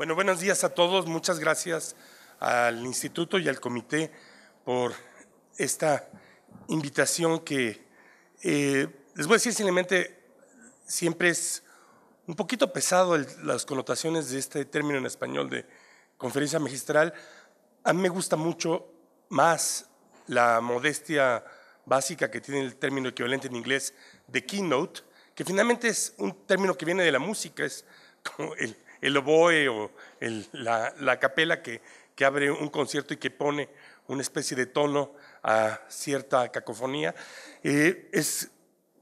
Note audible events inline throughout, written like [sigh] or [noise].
Bueno, buenos días a todos. Muchas gracias al instituto y al comité por esta invitación que eh, les voy a decir simplemente siempre es un poquito pesado las connotaciones de este término en español de conferencia magistral. A mí me gusta mucho más la modestia básica que tiene el término equivalente en inglés de keynote, que finalmente es un término que viene de la música, es como el, el oboe o la, capela que, abre un concierto y que pone una especie de tono a cierta cacofonía. Eh, es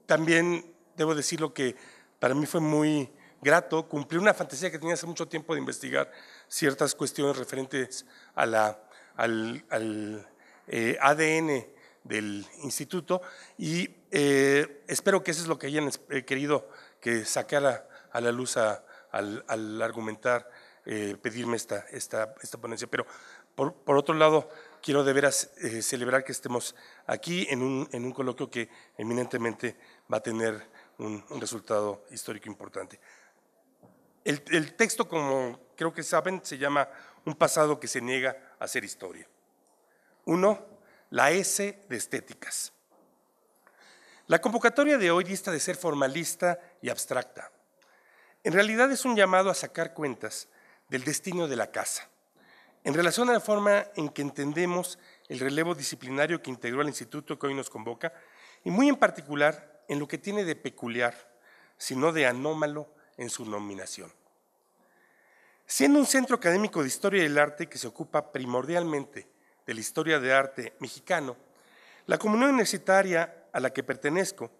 también, debo decirlo, que para mí fue muy grato cumplir una fantasía que tenía hace mucho tiempo de investigar ciertas cuestiones referentes al, ADN eh, del instituto y eh, espero que eso es lo que hayan querido que sacara a la luz a, al, argumentar, eh, pedirme esta, ponencia. Pero por, otro lado, quiero de veras eh, celebrar que estemos aquí en un, coloquio que eminentemente va a tener un, resultado histórico importante. El, el texto, como creo que saben, se llama Un pasado que se niega a ser historia. Uno, la S de estéticas. La convocatoria de hoy dista de ser formalista y abstracta. En realidad es un llamado a sacar cuentas del destino de la casa. En relación a la forma en que entendemos el relevo disciplinario que integró el instituto que hoy nos convoca, y muy en particular en lo que tiene de peculiar, sino de anómalo en su nominación. Siendo un centro académico de historia del arte que se ocupa primordialmente de la historia de arte mexicano, la comunidad universitaria a la que pertenezco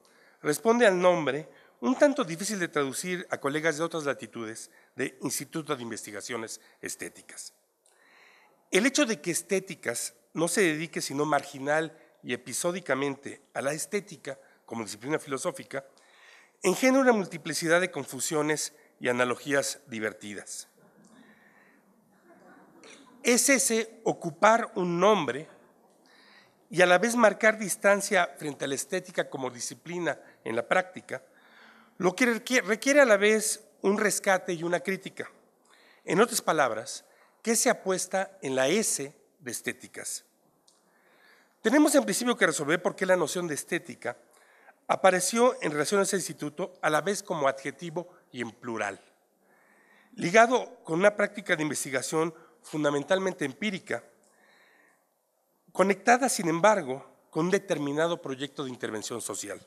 responde al nombre un tanto difícil de traducir a colegas de otras latitudes de Instituto de investigaciones estéticas. El hecho de que estéticas no se dedique sino marginal y episódicamente a la estética como disciplina filosófica, engendra una multiplicidad de confusiones y analogías divertidas. Es ese ocupar un nombre y a la vez marcar distancia frente a la estética como disciplina en la práctica, lo que requiere a la vez un rescate y una crítica. En otras palabras, ¿qué se apuesta en la S de estéticas? Tenemos en principio que resolver por qué la noción de estética apareció en relación a ese instituto a la vez como adjetivo y en plural, ligado con una práctica de investigación fundamentalmente empírica, conectada sin embargo con un determinado proyecto de intervención social.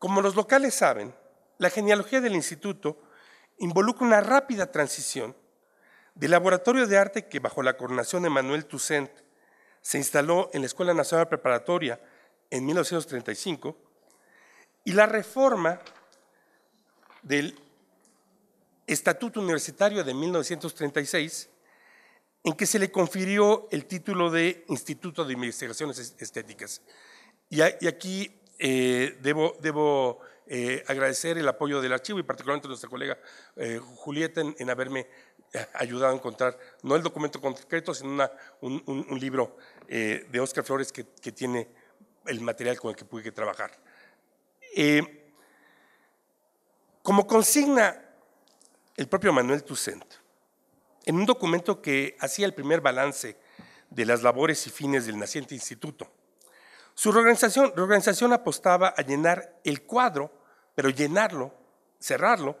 Como los locales saben, la genealogía del instituto involucra una rápida transición del laboratorio de arte que bajo la coronación de Manuel Tucent se instaló en la Escuela Nacional Preparatoria en 1935 y la reforma del Estatuto Universitario de 1936 en que se le confirió el título de Instituto de Investigaciones Estéticas. Y, aquí eh, debo, debo eh, agradecer el apoyo del archivo y particularmente nuestra colega eh, Julieta en, haberme ayudado a encontrar, no el documento concreto, sino un, libro de Oscar Flores que, que, tiene el material con el que pude trabajar. como consigna el propio Manuel Tucent, en un documento que hacía el primer balance de las labores y fines del naciente instituto, su reorganización, apostaba a llenar el cuadro, pero llenarlo, cerrarlo,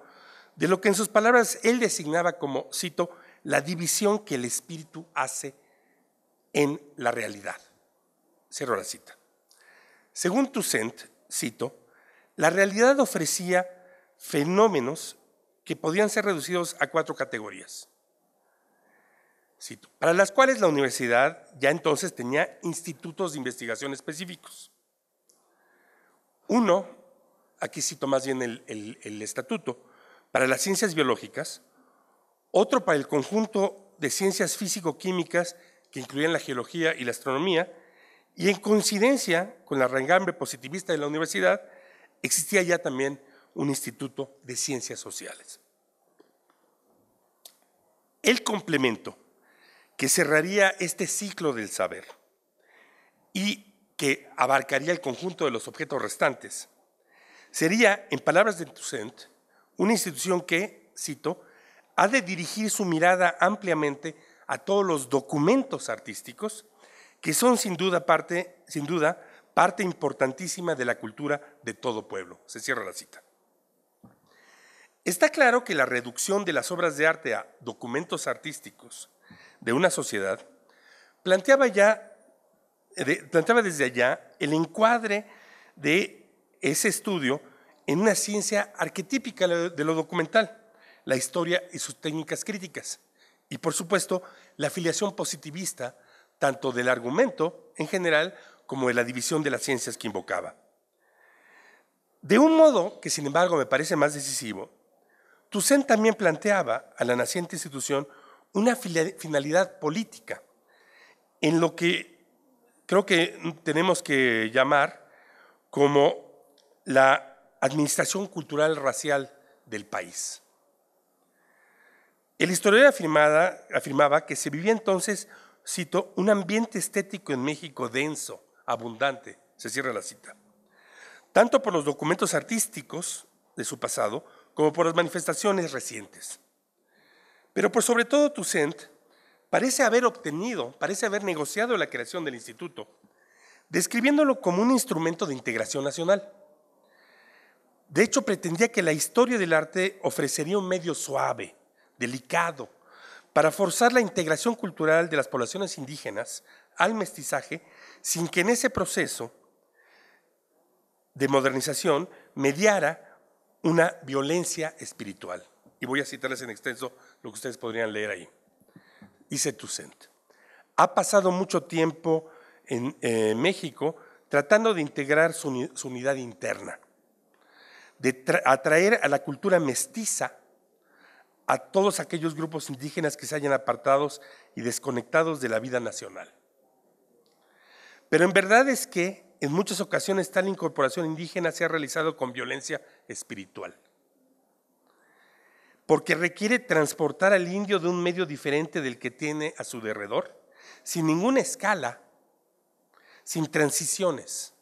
de lo que en sus palabras él designaba como, cito, la división que el espíritu hace en la realidad. Cierro la cita. Según Toussaint, cito, la realidad ofrecía fenómenos que podían ser reducidos a cuatro categorías para las cuales la universidad ya entonces tenía institutos de investigación específicos. Uno, aquí cito más bien el, estatuto, para las ciencias biológicas, otro para el conjunto de ciencias físico-químicas que incluían la geología y la astronomía, y en coincidencia con la rengambre positivista de la universidad, existía ya también un instituto de ciencias sociales. El complemento que cerraría este ciclo del saber y que abarcaría el conjunto de los objetos restantes. Sería, en palabras de Toussaint, una institución que, cito, ha de dirigir su mirada ampliamente a todos los documentos artísticos que son sin duda parte, sin duda, parte importantísima de la cultura de todo pueblo. Se cierra la cita. Está claro que la reducción de las obras de arte a documentos artísticos de una sociedad, planteaba ya, planteaba desde allá el encuadre de ese estudio en una ciencia arquetípica de lo documental, la historia y sus técnicas críticas, y por supuesto la afiliación positivista tanto del argumento en general como de la división de las ciencias que invocaba. De un modo que sin embargo me parece más decisivo, Toussaint también planteaba a la naciente institución una finalidad política, en lo que creo que tenemos que llamar como la administración cultural racial del país. El historiador afirmaba que se vivía entonces, cito, un ambiente estético en México denso, abundante, se cierra la cita, tanto por los documentos artísticos de su pasado como por las manifestaciones recientes. Pero por sobre todo Toussaint parece haber obtenido, parece haber negociado la creación del instituto, describiéndolo como un instrumento de integración nacional. De hecho, pretendía que la historia del arte ofrecería un medio suave, delicado, para forzar la integración cultural de las poblaciones indígenas al mestizaje, sin que en ese proceso de modernización mediara una violencia espiritual. Y voy a citarles en extenso lo que ustedes podrían leer ahí. Dice ha pasado mucho tiempo en eh, México tratando de integrar su, unidad interna, de atraer a la cultura mestiza a todos aquellos grupos indígenas que se hayan apartados y desconectados de la vida nacional. Pero en verdad es que en muchas ocasiones tal incorporación indígena se ha realizado con violencia espiritual porque requiere transportar al indio de un medio diferente del que tiene a su derredor, sin ninguna escala, sin transiciones.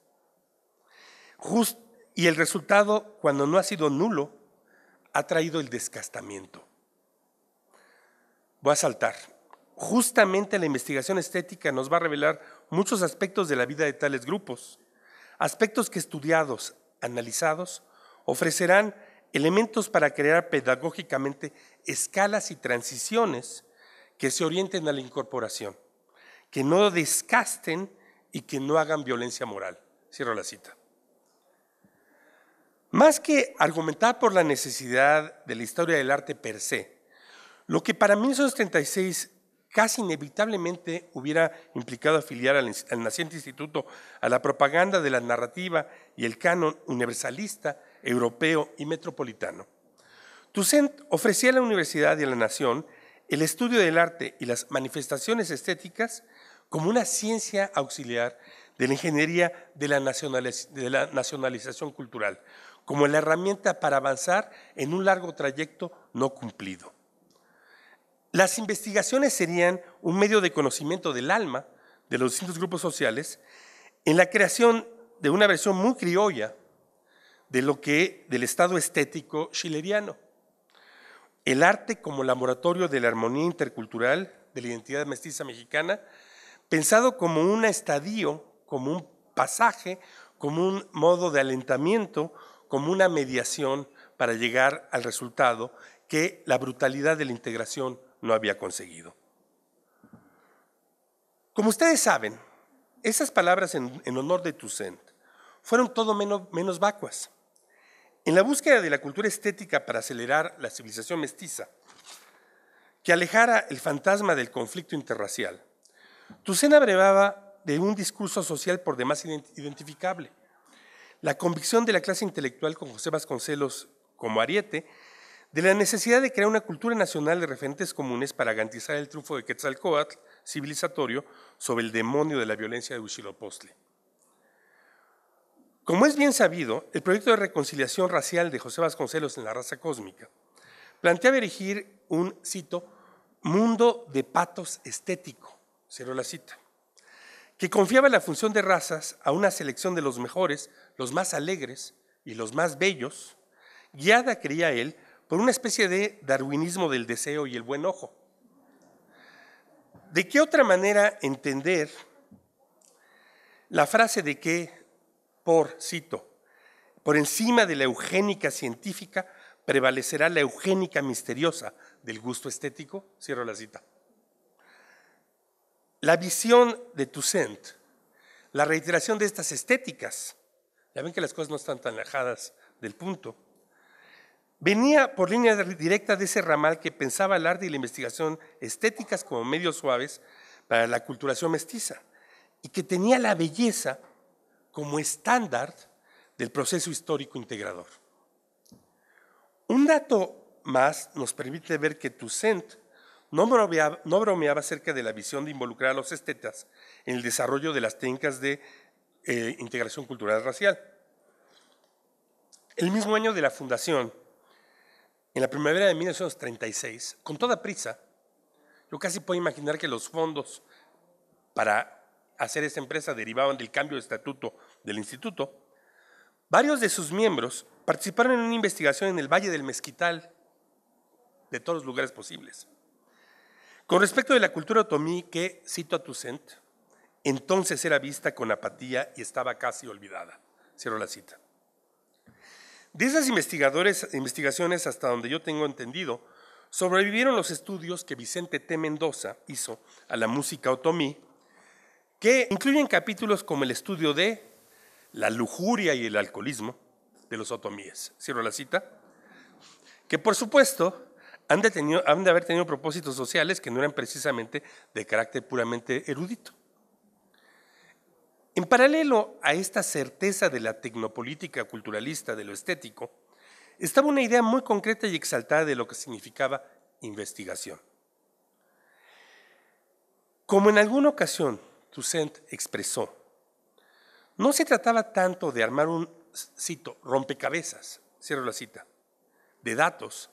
y el resultado, cuando no ha sido nulo, ha traído el descastamiento. Voy a saltar. Justamente la investigación estética nos va a revelar muchos aspectos de la vida de tales grupos, aspectos que estudiados, analizados, ofrecerán elementos para crear pedagógicamente escalas y transiciones que se orienten a la incorporación, que no descasten y que no hagan violencia moral. Cierro la cita. Más que argumentar por la necesidad de la historia del arte per se, lo que para 1936 casi inevitablemente hubiera implicado afiliar al, al naciente instituto a la propaganda de la narrativa y el canon universalista europeo y metropolitano. Toussaint ofrecía a la universidad y a la nación el estudio del arte y las manifestaciones estéticas como una ciencia auxiliar de la ingeniería de la nacionalización cultural, como la herramienta para avanzar en un largo trayecto no cumplido. Las investigaciones serían un medio de conocimiento del alma de los distintos grupos sociales en la creación de una versión muy criolla de lo que del estado estético schilleriano. El arte como laboratorio de la armonía intercultural de la identidad mestiza mexicana, pensado como un estadio, como un pasaje, como un modo de alentamiento, como una mediación para llegar al resultado que la brutalidad de la integración no había conseguido. Como ustedes saben, esas palabras en, honor de Toussaint fueron todo menos vacuas. En la búsqueda de la cultura estética para acelerar la civilización mestiza, que alejara el fantasma del conflicto interracial, Tucena brevaba de un discurso social por demás identificable. La convicción de la clase intelectual con José Vasconcelos como ariete de la necesidad de crear una cultura nacional de referentes comunes para garantizar el triunfo de Quetzalcoatl civilizatorio sobre el demonio de la violencia de Huitzilopochtli. Como es bien sabido, el proyecto de reconciliación racial de José Vasconcelos en la raza cósmica planteaba erigir un, cito, mundo de patos estético, cero la cita, que confiaba la función de razas a una selección de los mejores, los más alegres y los más bellos, guiada, creía él, por una especie de darwinismo del deseo y el buen ojo. ¿De qué otra manera entender la frase de que por, cito, por encima de la eugénica científica prevalecerá la eugénica misteriosa del gusto estético, cierro la cita. La visión de Toussaint, la reiteración de estas estéticas, ya ven que las cosas no están tan alejadas del punto, venía por línea directa de ese ramal que pensaba el arte y la investigación estéticas como medios suaves para la culturación mestiza y que tenía la belleza como estándar del proceso histórico integrador. Un dato más nos permite ver que Toussaint no bromeaba, no acerca de la visión de involucrar a los estetas en el desarrollo de las técnicas de eh, integración cultural racial. El mismo año de la fundación, en la primavera de 1936, con toda prisa, yo casi puedo imaginar que los fondos para hacer esa empresa derivaban del cambio de estatuto del instituto, varios de sus miembros participaron en una investigación en el Valle del Mezquital, de todos los lugares posibles. Con respecto de la cultura otomí que, cito a Toussaint, entonces era vista con apatía y estaba casi olvidada. Cierro la cita. De esas investigadores, investigaciones, hasta donde yo tengo entendido, sobrevivieron los estudios que Vicente T. Mendoza hizo a la música otomí que incluyen capítulos como el estudio de la lujuria y el alcoholismo de los otomíes. Cierro la cita. Que por supuesto han de, han de haber tenido propósitos sociales que no eran precisamente de carácter puramente erudito. En paralelo a esta certeza de la tecnopolítica culturalista de lo estético, estaba una idea muy concreta y exaltada de lo que significaba investigación. Como en alguna ocasión Toussaint expresó, no se trataba tanto de armar un, cito, rompecabezas, cierro la cita, de datos,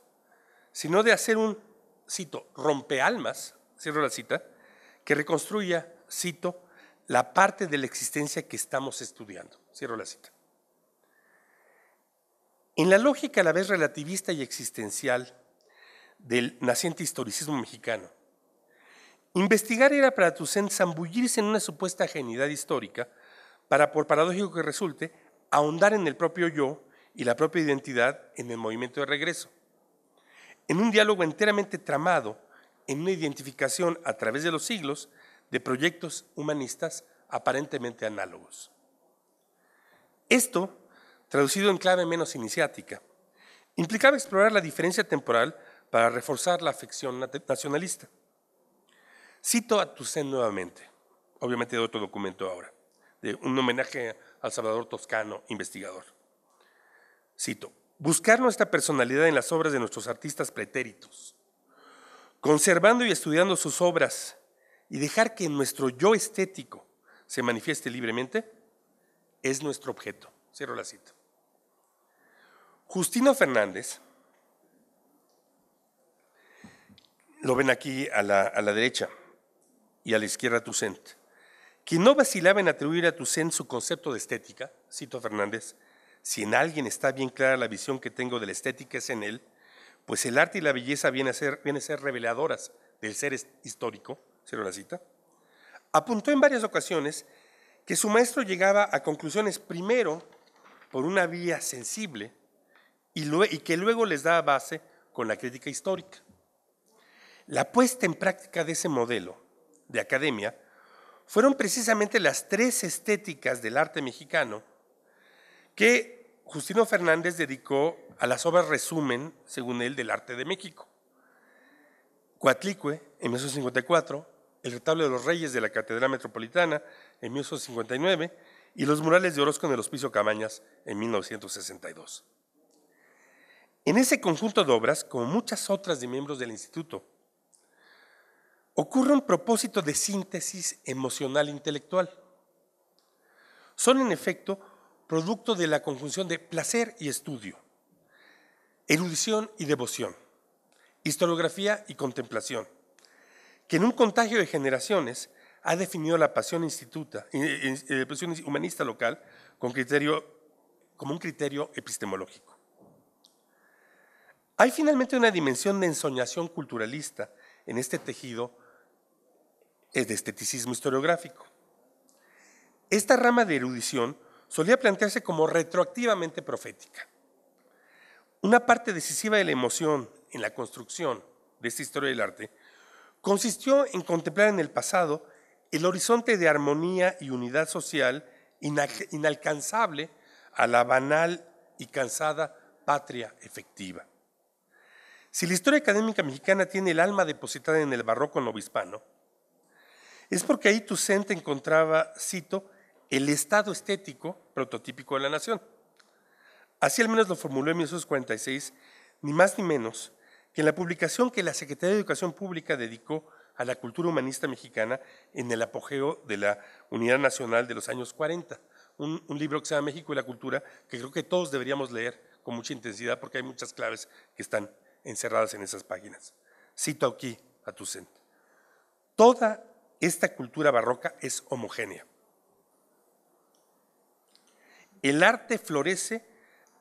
sino de hacer un, cito, rompealmas, cierro la cita, que reconstruya, cito, la parte de la existencia que estamos estudiando, cierro la cita. En la lógica a la vez relativista y existencial del naciente historicismo mexicano, Investigar era para Toussaint zambullirse en una supuesta genialidad histórica, para, por paradójico que resulte, ahondar en el propio yo y la propia identidad en el movimiento de regreso. En un diálogo enteramente tramado, en una identificación a través de los siglos de proyectos humanistas aparentemente análogos. Esto, traducido en clave menos iniciática, implicaba explorar la diferencia temporal para reforzar la afección nacionalista. Cito a Toussaint nuevamente, obviamente de otro documento ahora, de un homenaje al Salvador Toscano, investigador. Cito, buscar nuestra personalidad en las obras de nuestros artistas pretéritos, conservando y estudiando sus obras y dejar que nuestro yo estético se manifieste libremente, es nuestro objeto. Cierro la cita. Justino Fernández, lo ven aquí a la, a la derecha, y a la izquierda Tucent. quien no vacilaba en atribuir a Tucent su concepto de estética, cito Fernández, si en alguien está bien clara la visión que tengo de la estética es en él, pues el arte y la belleza vienen a ser, vienen a ser reveladoras del ser histórico, cero la cita, apuntó en varias ocasiones que su maestro llegaba a conclusiones primero por una vía sensible y, y que luego les da base con la crítica histórica. La puesta en práctica de ese modelo de academia fueron precisamente las tres estéticas del arte mexicano que Justino Fernández dedicó a las obras resumen, según él, del arte de México. Coatlicue, en 1954, el retablo de los Reyes de la Catedral Metropolitana, en 1859, y los murales de Orozco en el Hospicio Cabañas, en 1962. En ese conjunto de obras, como muchas otras de miembros del instituto, ocurre un propósito de síntesis emocional e intelectual. Son en efecto producto de la conjunción de placer y estudio, erudición y devoción, historiografía y contemplación, que en un contagio de generaciones ha definido la pasión, instituta, eh, eh, eh, humanista local con como un criterio epistemológico. Hay finalmente una dimensión de ensoñación culturalista en este tejido es de esteticismo historiográfico. Esta rama de erudición solía plantearse como retroactivamente profética. Una parte decisiva de la emoción en la construcción de esta historia del arte consistió en contemplar en el pasado el horizonte de armonía y unidad social inalcanzable a la banal y cansada patria efectiva. Si la historia académica mexicana tiene el alma depositada en el barroco novohispano, es porque ahí Toussaint e encontraba, cito, el estado estético prototípico de la nación. Así al menos lo formuló en 1946, ni más ni menos que en la publicación que la Secretaría de Educación Pública dedicó a la cultura humanista mexicana en el apogeo de la Unidad Nacional de los años 40. Un, libro que se llama México y la Cultura, que creo que todos deberíamos leer con mucha intensidad porque hay muchas claves que están encerradas en esas páginas. Cito aquí a Toussaint. E Toda esta cultura barroca es homogénea. El arte florece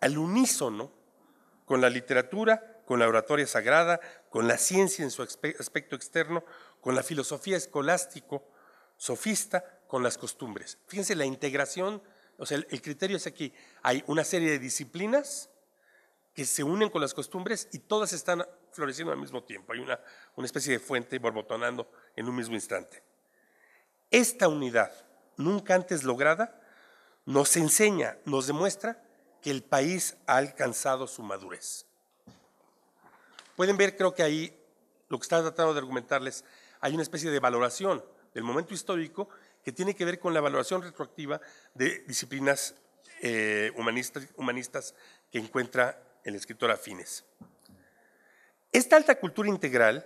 al unísono con la literatura, con la oratoria sagrada, con la ciencia en su aspecto externo, con la filosofía escolástico, sofista, con las costumbres. Fíjense la integración, o sea, el criterio es aquí, hay una serie de disciplinas que se unen con las costumbres y todas están floreciendo al mismo tiempo. Hay una, especie de fuente borbotonando en un mismo instante. Esta unidad, nunca antes lograda, nos enseña, nos demuestra que el país ha alcanzado su madurez. Pueden ver, creo que ahí lo que estaba tratando de argumentarles, hay una especie de valoración del momento histórico que tiene que ver con la valoración retroactiva de disciplinas eh, humanistas que encuentra el escritor Afines. Esta alta cultura integral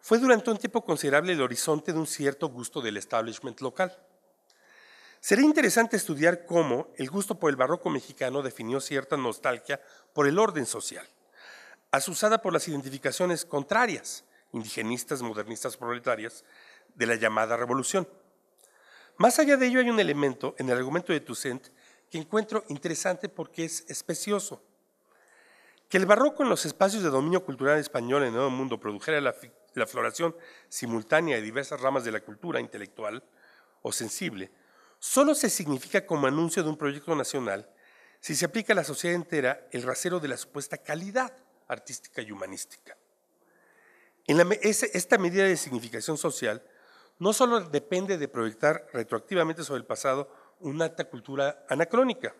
fue durante un tiempo considerable el horizonte de un cierto gusto del establishment local. Sería interesante estudiar cómo el gusto por el barroco mexicano definió cierta nostalgia por el orden social, asusada por las identificaciones contrarias, indigenistas, modernistas, proletarias, de la llamada revolución. Más allá de ello hay un elemento en el argumento de Toussaint que encuentro interesante porque es especioso. Que el barroco en los espacios de dominio cultural español en el Nuevo Mundo produjera la, floración simultánea de diversas ramas de la cultura intelectual o sensible, solo se significa como anuncio de un proyecto nacional si se aplica a la sociedad entera el rasero de la supuesta calidad artística y humanística. En esta medida de significación social no solo depende de proyectar retroactivamente sobre el pasado una alta cultura anacrónica,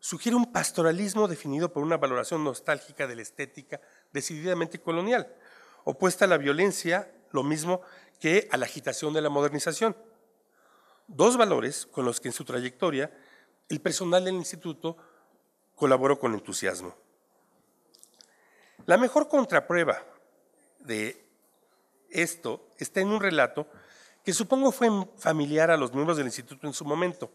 sugiere un pastoralismo definido por una valoración nostálgica de la estética decididamente colonial, opuesta a la violencia, lo mismo que a la agitación de la modernización. Dos valores con los que en su trayectoria el personal del instituto colaboró con entusiasmo. La mejor contraprueba de esto está en un relato que supongo fue familiar a los miembros del instituto en su momento,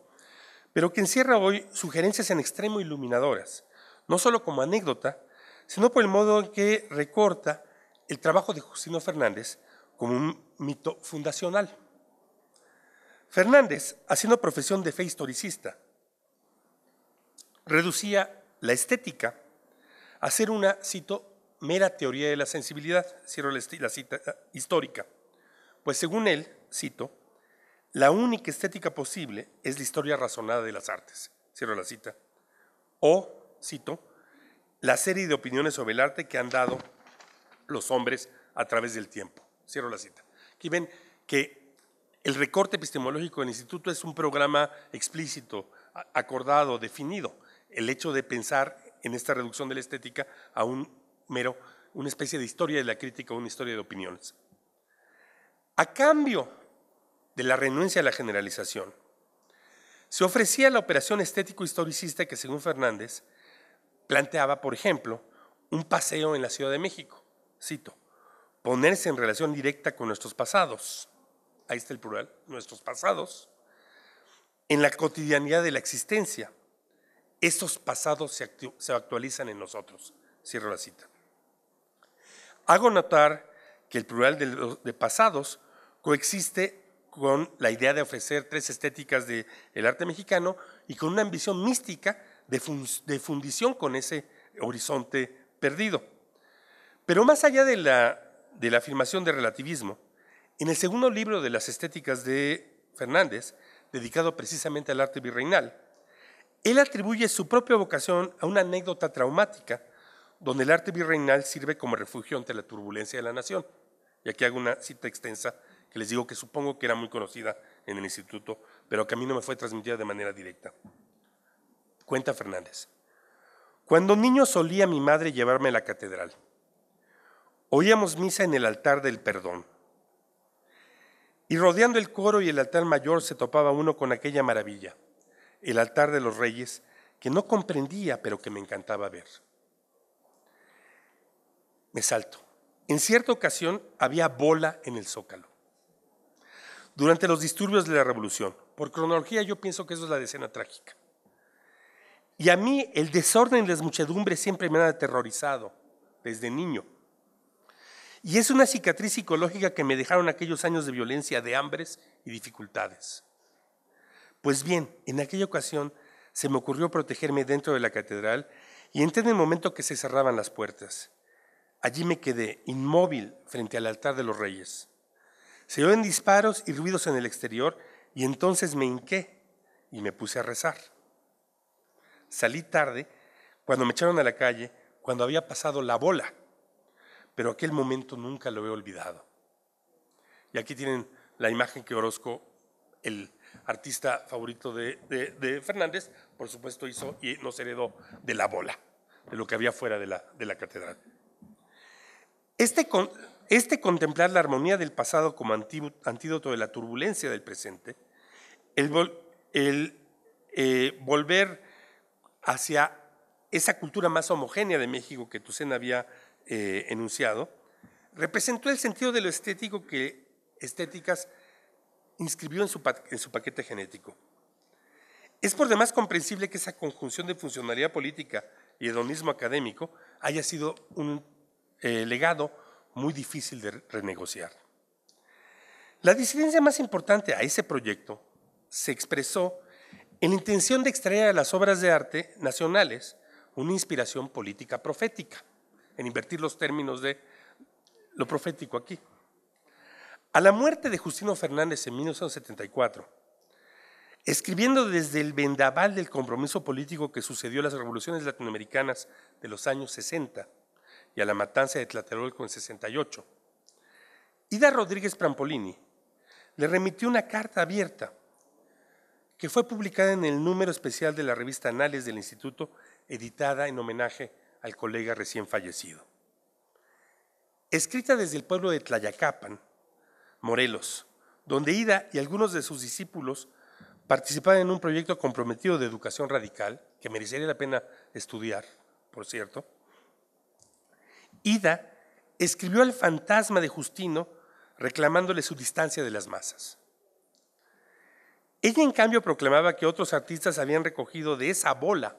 pero que encierra hoy sugerencias en extremo iluminadoras, no solo como anécdota, sino por el modo en que recorta el trabajo de Justino Fernández como un mito fundacional. Fernández, haciendo profesión de fe historicista, reducía la estética a ser una, cito, mera teoría de la sensibilidad, cierro la cita eh, histórica, pues según él, cito, la única estética posible es la historia razonada de las artes. Cierro la cita. O, cito, la serie de opiniones sobre el arte que han dado los hombres a través del tiempo. Cierro la cita. Aquí ven que el recorte epistemológico del instituto es un programa explícito, acordado, definido. El hecho de pensar en esta reducción de la estética a un mero, una especie de historia de la crítica, una historia de opiniones. A cambio de la renuncia a la generalización. Se ofrecía la operación estético-historicista que, según Fernández, planteaba, por ejemplo, un paseo en la Ciudad de México. Cito, ponerse en relación directa con nuestros pasados. Ahí está el plural, nuestros pasados. En la cotidianidad de la existencia. Estos pasados se, se actualizan en nosotros. Cierro la cita. Hago notar que el plural de, de pasados coexiste con la idea de ofrecer tres estéticas del el arte mexicano y con una ambición mística de, fundición con ese horizonte perdido. Pero más allá de la, de la afirmación de relativismo, en el segundo libro de las estéticas de Fernández, dedicado precisamente al arte virreinal, él atribuye su propia vocación a una anécdota traumática donde el arte virreinal sirve como refugio ante la turbulencia de la nación. Y aquí hago una cita extensa les digo que supongo que era muy conocida en el instituto, pero que a mí no me fue transmitida de manera directa. Cuenta Fernández. Cuando niño solía mi madre llevarme a la catedral. Oíamos misa en el altar del perdón. Y rodeando el coro y el altar mayor se topaba uno con aquella maravilla, el altar de los reyes, que no comprendía pero que me encantaba ver. Me salto. En cierta ocasión había bola en el zócalo durante los disturbios de la revolución. Por cronología yo pienso que eso es la decena trágica. Y a mí el desorden y las muchedumbres siempre me han aterrorizado desde niño. Y es una cicatriz psicológica que me dejaron aquellos años de violencia, de hambres y dificultades. Pues bien, en aquella ocasión se me ocurrió protegerme dentro de la catedral y entré en el momento que se cerraban las puertas. Allí me quedé inmóvil frente al altar de los reyes. Se oyen disparos y ruidos en el exterior y entonces me hinqué y me puse a rezar. Salí tarde, cuando me echaron a la calle, cuando había pasado la bola, pero aquel momento nunca lo he olvidado. Y aquí tienen la imagen que Orozco, el artista favorito de, Fernández, por supuesto hizo y nos heredó de la bola, de lo que había fuera de la, de la catedral. Este, este contemplar la armonía del pasado como antídoto de la turbulencia del presente, el, eh, volver hacia esa cultura más homogénea de México que Tucen había eh, enunciado, representó el sentido de lo estético que Estéticas inscribió en su, paquete genético. Es por demás comprensible que esa conjunción de funcionalidad política y hedonismo académico haya sido un eh, legado muy difícil de renegociar. La disidencia más importante a ese proyecto se expresó en la intención de extraer a las obras de arte nacionales una inspiración política profética, en invertir los términos de lo profético aquí. A la muerte de Justino Fernández en 1974, escribiendo desde el vendaval del compromiso político que sucedió a las revoluciones latinoamericanas de los años 60, y a la matanza de Tlatelolco en 68. Ida Rodríguez Prampolini le remitió una carta abierta que fue publicada en el número especial de la revista Anales del Instituto, editada en homenaje al colega recién fallecido. Escrita desde el pueblo de Tlayacapan, Morelos, donde Ida y algunos de sus discípulos participaban en un proyecto comprometido de educación radical, que merecería la pena estudiar, por cierto, Ida escribió al fantasma de Justino reclamándole su distancia de las masas. Ella en cambio proclamaba que otros artistas habían recogido de esa bola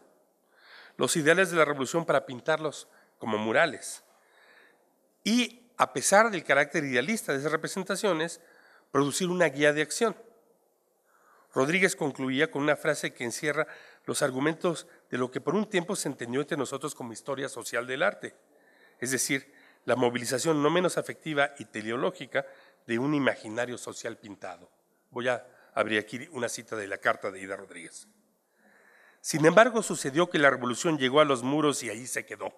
los ideales de la revolución para pintarlos como murales. Y a pesar del carácter idealista de esas representaciones, producir una guía de acción. Rodríguez concluía con una frase que encierra los argumentos de lo que por un tiempo se entendió entre nosotros como historia social del arte es decir, la movilización no menos afectiva y teleológica de un imaginario social pintado. Voy a abrir aquí una cita de la carta de Ida Rodríguez. Sin embargo, sucedió que la revolución llegó a los muros y ahí se quedó.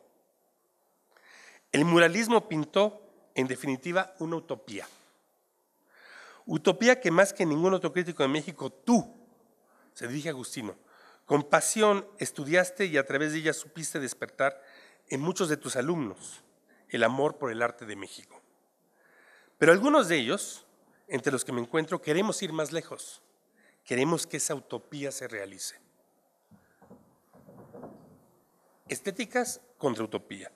El muralismo pintó, en definitiva, una utopía. Utopía que más que ningún otro crítico de México, tú, se dirige Agustino, con pasión estudiaste y a través de ella supiste despertar en muchos de tus alumnos el amor por el arte de México. Pero algunos de ellos, entre los que me encuentro, queremos ir más lejos. Queremos que esa utopía se realice. Estéticas contra utopía.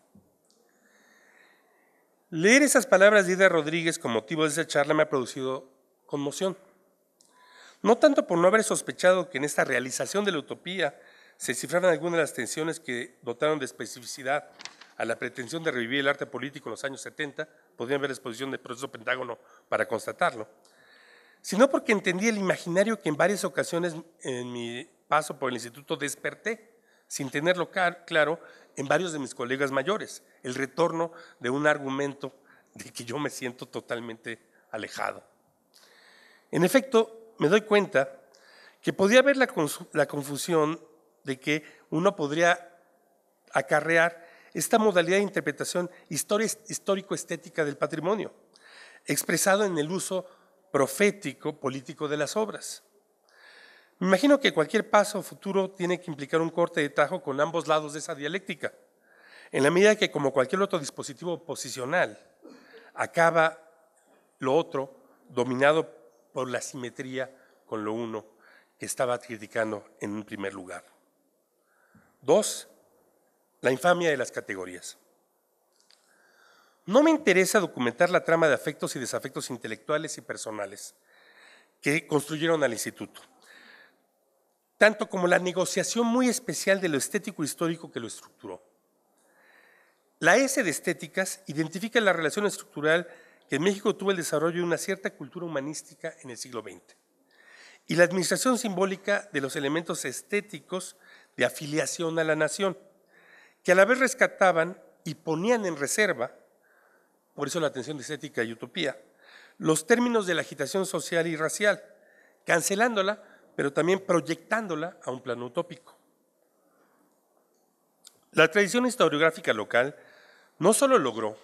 Leer esas palabras de Ida Rodríguez con motivo de esa charla me ha producido conmoción. No tanto por no haber sospechado que en esta realización de la utopía se cifraban algunas de las tensiones que dotaron de especificidad a la pretensión de revivir el arte político en los años 70, podrían ver la exposición del proceso Pentágono para constatarlo, sino porque entendí el imaginario que en varias ocasiones en mi paso por el instituto desperté, sin tenerlo claro, en varios de mis colegas mayores, el retorno de un argumento de que yo me siento totalmente alejado. En efecto, me doy cuenta que podía haber la confusión de que uno podría acarrear esta modalidad de interpretación histórico-estética del patrimonio, expresado en el uso profético político de las obras. Me imagino que cualquier paso futuro tiene que implicar un corte de tajo con ambos lados de esa dialéctica, en la medida que, como cualquier otro dispositivo posicional, acaba lo otro dominado por la simetría con lo uno que estaba criticando en un primer lugar. Dos, la infamia de las categorías. No me interesa documentar la trama de afectos y desafectos intelectuales y personales que construyeron al instituto, tanto como la negociación muy especial de lo estético e histórico que lo estructuró. La S de estéticas identifica la relación estructural que en México tuvo el desarrollo de una cierta cultura humanística en el siglo XX y la administración simbólica de los elementos estéticos de afiliación a la nación, que a la vez rescataban y ponían en reserva, por eso la atención de estética y utopía, los términos de la agitación social y racial, cancelándola, pero también proyectándola a un plano utópico. La tradición historiográfica local no solo logró,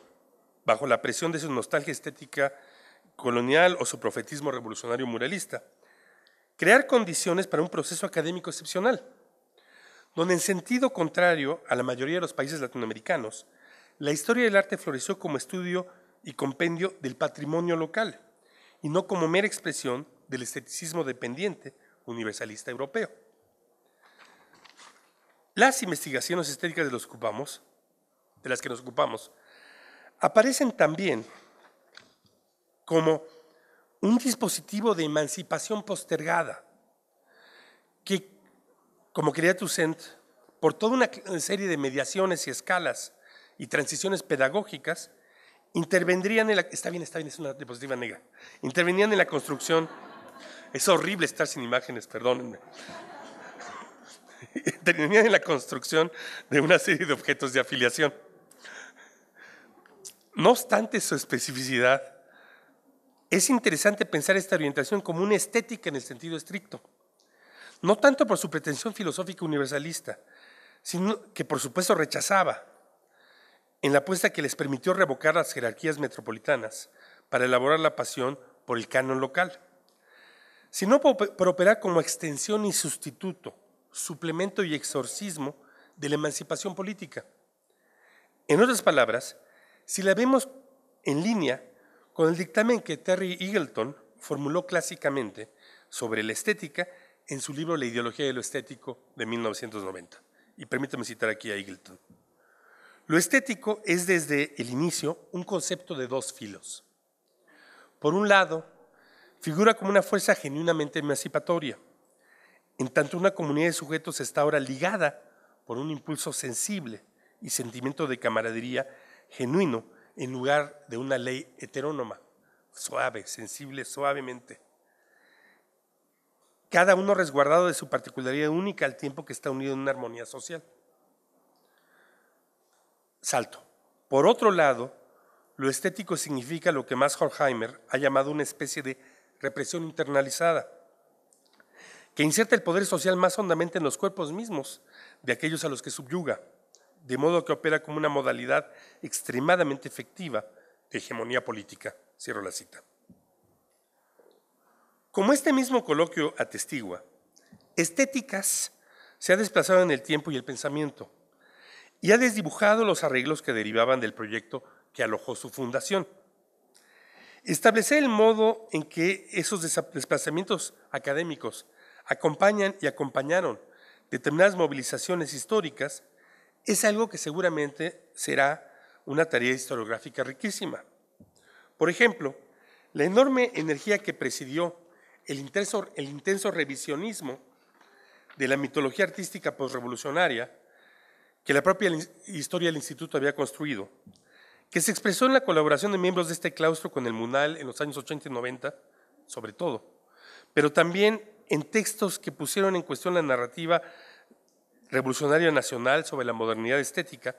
bajo la presión de su nostalgia estética colonial o su profetismo revolucionario muralista, crear condiciones para un proceso académico excepcional, donde en sentido contrario a la mayoría de los países latinoamericanos, la historia del arte floreció como estudio y compendio del patrimonio local, y no como mera expresión del esteticismo dependiente universalista europeo. Las investigaciones estéticas de, los de las que nos ocupamos aparecen también como un dispositivo de emancipación postergada que como quería Toussaint, por toda una serie de mediaciones y escalas y transiciones pedagógicas, intervendrían en la. Está bien, está bien, es una diapositiva negra. Intervenían en la construcción. Es horrible estar sin imágenes, perdónenme. [laughs] Intervenían en la construcción de una serie de objetos de afiliación. No obstante su especificidad, es interesante pensar esta orientación como una estética en el sentido estricto no tanto por su pretensión filosófica universalista, sino que por supuesto rechazaba, en la apuesta que les permitió revocar las jerarquías metropolitanas para elaborar la pasión por el canon local, sino por operar como extensión y sustituto, suplemento y exorcismo de la emancipación política. En otras palabras, si la vemos en línea con el dictamen que Terry Eagleton formuló clásicamente sobre la estética, en su libro La ideología de lo estético de 1990. Y permítame citar aquí a Eagleton. Lo estético es desde el inicio un concepto de dos filos. Por un lado, figura como una fuerza genuinamente emancipatoria, en tanto una comunidad de sujetos está ahora ligada por un impulso sensible y sentimiento de camaradería genuino en lugar de una ley heterónoma, suave, sensible, suavemente cada uno resguardado de su particularidad única al tiempo que está unido en una armonía social. Salto. Por otro lado, lo estético significa lo que más Horkheimer ha llamado una especie de represión internalizada, que inserta el poder social más hondamente en los cuerpos mismos de aquellos a los que subyuga, de modo que opera como una modalidad extremadamente efectiva de hegemonía política. Cierro la cita. Como este mismo coloquio atestigua, estéticas se ha desplazado en el tiempo y el pensamiento y ha desdibujado los arreglos que derivaban del proyecto que alojó su fundación. Establecer el modo en que esos desplazamientos académicos acompañan y acompañaron determinadas movilizaciones históricas es algo que seguramente será una tarea historiográfica riquísima. Por ejemplo, la enorme energía que presidió el intenso, revisionismo de la mitología artística postrevolucionaria que la propia historia del instituto había construido, que se expresó en la colaboración de miembros de este claustro con el Munal en los años 80 y 90, sobre todo, pero también en textos que pusieron en cuestión la narrativa revolucionaria nacional sobre la modernidad estética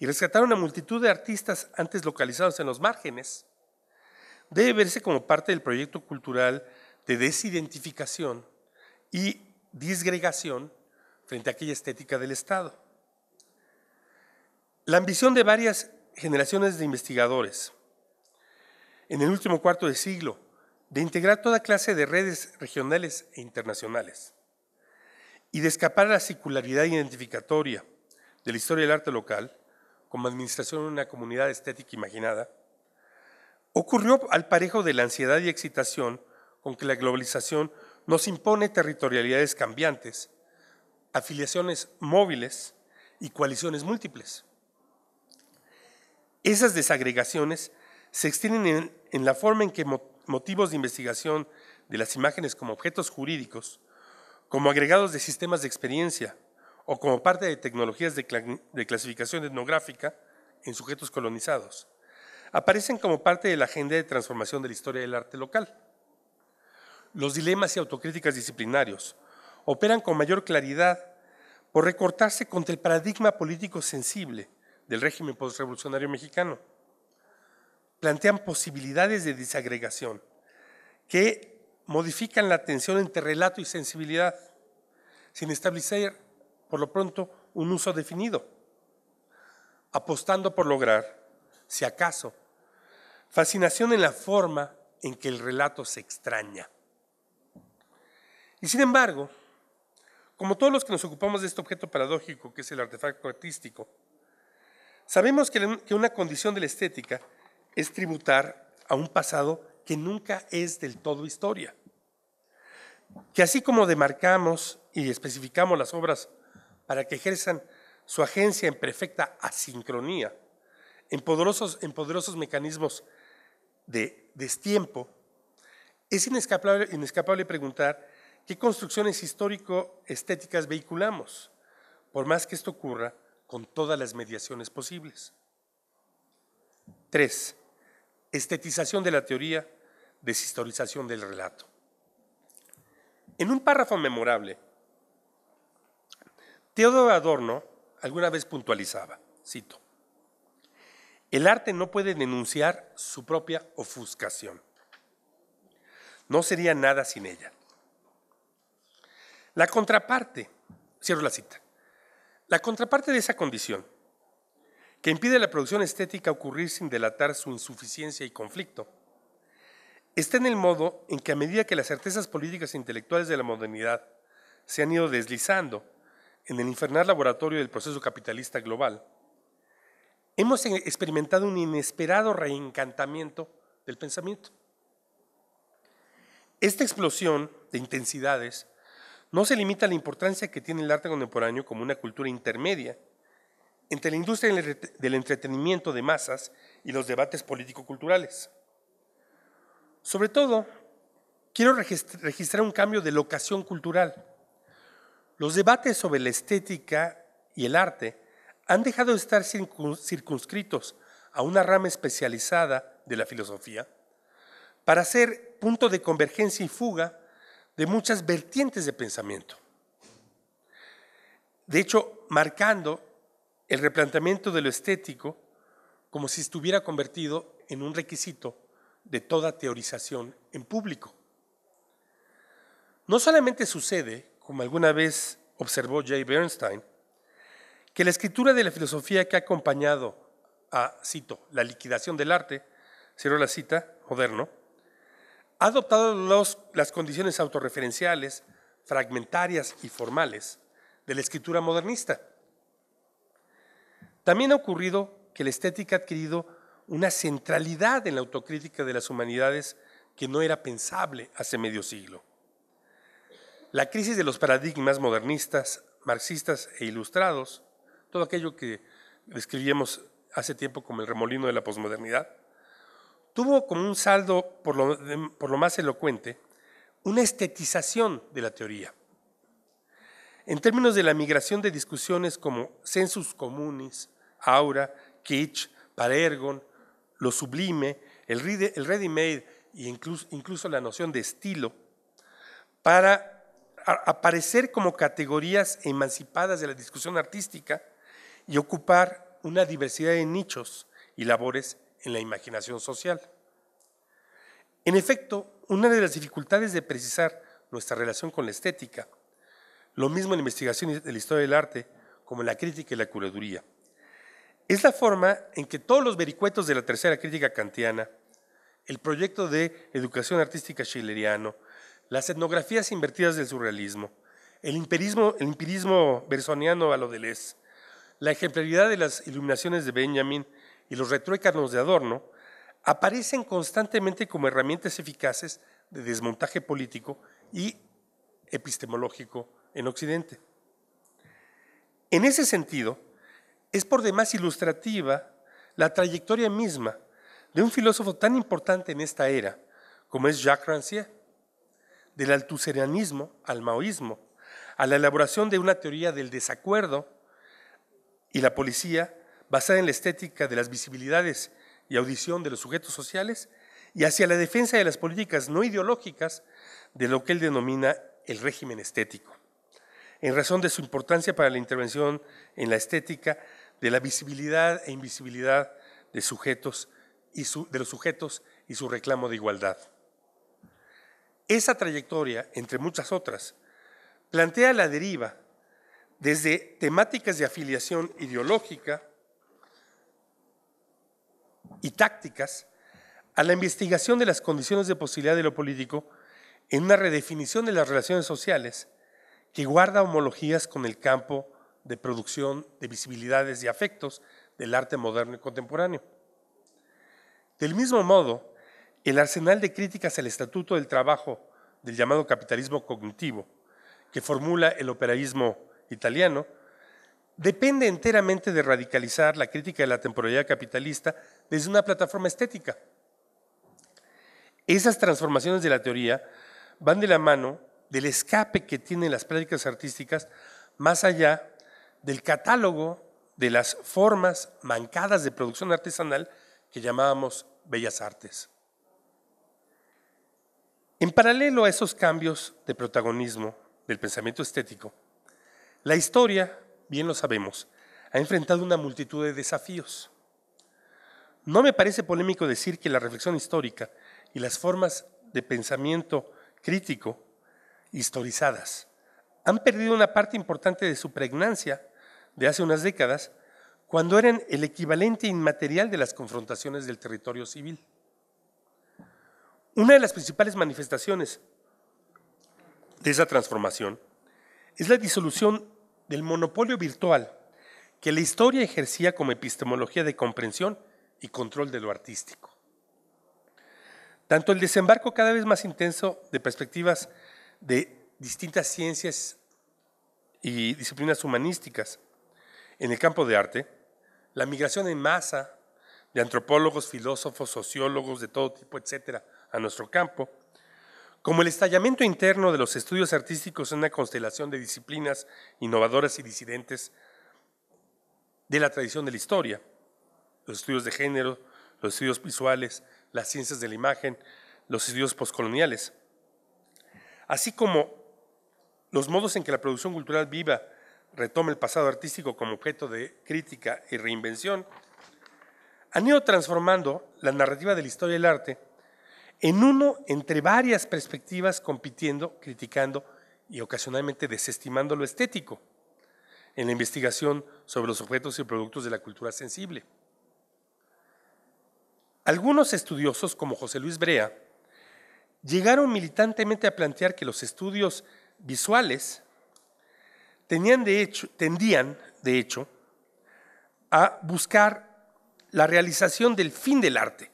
y rescataron a multitud de artistas antes localizados en los márgenes, debe verse como parte del proyecto cultural de desidentificación y disgregación frente a aquella estética del Estado. La ambición de varias generaciones de investigadores en el último cuarto de siglo de integrar toda clase de redes regionales e internacionales y de escapar a la circularidad identificatoria de la historia del arte local como administración de una comunidad estética imaginada, ocurrió al parejo de la ansiedad y excitación con que la globalización nos impone territorialidades cambiantes, afiliaciones móviles y coaliciones múltiples. Esas desagregaciones se extienden en, la forma en que motivos de investigación de las imágenes como objetos jurídicos, como agregados de sistemas de experiencia o como parte de tecnologías de clasificación etnográfica en sujetos colonizados, aparecen como parte de la agenda de transformación de la historia del arte local los dilemas y autocríticas disciplinarios operan con mayor claridad por recortarse contra el paradigma político sensible del régimen postrevolucionario mexicano. Plantean posibilidades de desagregación que modifican la tensión entre relato y sensibilidad, sin establecer, por lo pronto, un uso definido, apostando por lograr, si acaso, fascinación en la forma en que el relato se extraña. Y sin embargo, como todos los que nos ocupamos de este objeto paradójico que es el artefacto artístico, sabemos que una condición de la estética es tributar a un pasado que nunca es del todo historia. Que así como demarcamos y especificamos las obras para que ejerzan su agencia en perfecta asincronía, en poderosos, en poderosos mecanismos de destiempo, es inescapable, inescapable preguntar ¿Qué construcciones histórico-estéticas vehiculamos? Por más que esto ocurra, con todas las mediaciones posibles. Tres, estetización de la teoría, deshistorización del relato. En un párrafo memorable, Teodoro Adorno alguna vez puntualizaba, cito, el arte no puede denunciar su propia ofuscación. No sería nada sin ella. La contraparte, cierro la cita, la contraparte de esa condición, que impide la producción estética ocurrir sin delatar su insuficiencia y conflicto, está en el modo en que a medida que las certezas políticas e intelectuales de la modernidad se han ido deslizando en el infernal laboratorio del proceso capitalista global, hemos experimentado un inesperado reencantamiento del pensamiento. Esta explosión de intensidades no se limita a la importancia que tiene el arte contemporáneo como una cultura intermedia entre la industria del entretenimiento de masas y los debates político-culturales. Sobre todo, quiero registrar un cambio de locación cultural. Los debates sobre la estética y el arte han dejado de estar circunscritos a una rama especializada de la filosofía para ser punto de convergencia y fuga de muchas vertientes de pensamiento. De hecho, marcando el replanteamiento de lo estético como si estuviera convertido en un requisito de toda teorización en público. No solamente sucede, como alguna vez observó Jay Bernstein, que la escritura de la filosofía que ha acompañado a, cito, la liquidación del arte, cierro la cita, moderno, ha adoptado las condiciones autorreferenciales, fragmentarias y formales de la escritura modernista. También ha ocurrido que la estética ha adquirido una centralidad en la autocrítica de las humanidades que no era pensable hace medio siglo. La crisis de los paradigmas modernistas, marxistas e ilustrados, todo aquello que describíamos hace tiempo como el remolino de la posmodernidad, tuvo como un saldo, por lo, más elocuente, una estetización de la teoría. En términos de la migración de discusiones como census communis, aura, kitsch, parergon, lo sublime, el ready-made e incluso, incluso la noción de estilo, para aparecer como categorías emancipadas de la discusión artística y ocupar una diversidad de nichos y labores en la imaginación social. En efecto, una de las dificultades de precisar nuestra relación con la estética, lo mismo en la investigación de la historia del arte como en la crítica y la curaduría, es la forma en que todos los vericuetos de la tercera crítica kantiana, el proyecto de educación artística schilleriano, las etnografías invertidas del surrealismo, el empirismo, el bersoniano a lo Deleuze, la ejemplaridad de las iluminaciones de Benjamin y los retruécanos de Adorno aparecen constantemente como herramientas eficaces de desmontaje político y epistemológico en Occidente. En ese sentido, es por demás ilustrativa la trayectoria misma de un filósofo tan importante en esta era como es Jacques Rancière, del altuserianismo al maoísmo, a la elaboración de una teoría del desacuerdo y la policía basada en la estética de las visibilidades y audición de los sujetos sociales y hacia la defensa de las políticas no ideológicas de lo que él denomina el régimen estético, en razón de su importancia para la intervención en la estética de la visibilidad e invisibilidad de, sujetos y de los sujetos y su reclamo de igualdad. Esa trayectoria, entre muchas otras, plantea la deriva desde temáticas de afiliación ideológica y tácticas a la investigación de las condiciones de posibilidad de lo político en una redefinición de las relaciones sociales que guarda homologías con el campo de producción de visibilidades y afectos del arte moderno y contemporáneo. Del mismo modo, el arsenal de críticas al estatuto del trabajo del llamado capitalismo cognitivo, que formula el operaísmo italiano, depende enteramente de radicalizar la crítica de la temporalidad capitalista desde una plataforma estética. Esas transformaciones de la teoría van de la mano del escape que tienen las prácticas artísticas más allá del catálogo de las formas mancadas de producción artesanal que llamábamos bellas artes. En paralelo a esos cambios de protagonismo del pensamiento estético, la historia bien lo sabemos, ha enfrentado una multitud de desafíos. No me parece polémico decir que la reflexión histórica y las formas de pensamiento crítico historizadas han perdido una parte importante de su pregnancia de hace unas décadas cuando eran el equivalente inmaterial de las confrontaciones del territorio civil. Una de las principales manifestaciones de esa transformación es la disolución del monopolio virtual que la historia ejercía como epistemología de comprensión y control de lo artístico. Tanto el desembarco cada vez más intenso de perspectivas de distintas ciencias y disciplinas humanísticas en el campo de arte, la migración en masa de antropólogos, filósofos, sociólogos de todo tipo, etcétera, a nuestro campo, como el estallamiento interno de los estudios artísticos en una constelación de disciplinas innovadoras y disidentes de la tradición de la historia, los estudios de género, los estudios visuales, las ciencias de la imagen, los estudios poscoloniales, así como los modos en que la producción cultural viva retoma el pasado artístico como objeto de crítica y reinvención, han ido transformando la narrativa de la historia del arte en uno entre varias perspectivas compitiendo, criticando y ocasionalmente desestimando lo estético en la investigación sobre los objetos y productos de la cultura sensible. Algunos estudiosos, como José Luis Brea, llegaron militantemente a plantear que los estudios visuales tendían, de hecho, a buscar la realización del fin del arte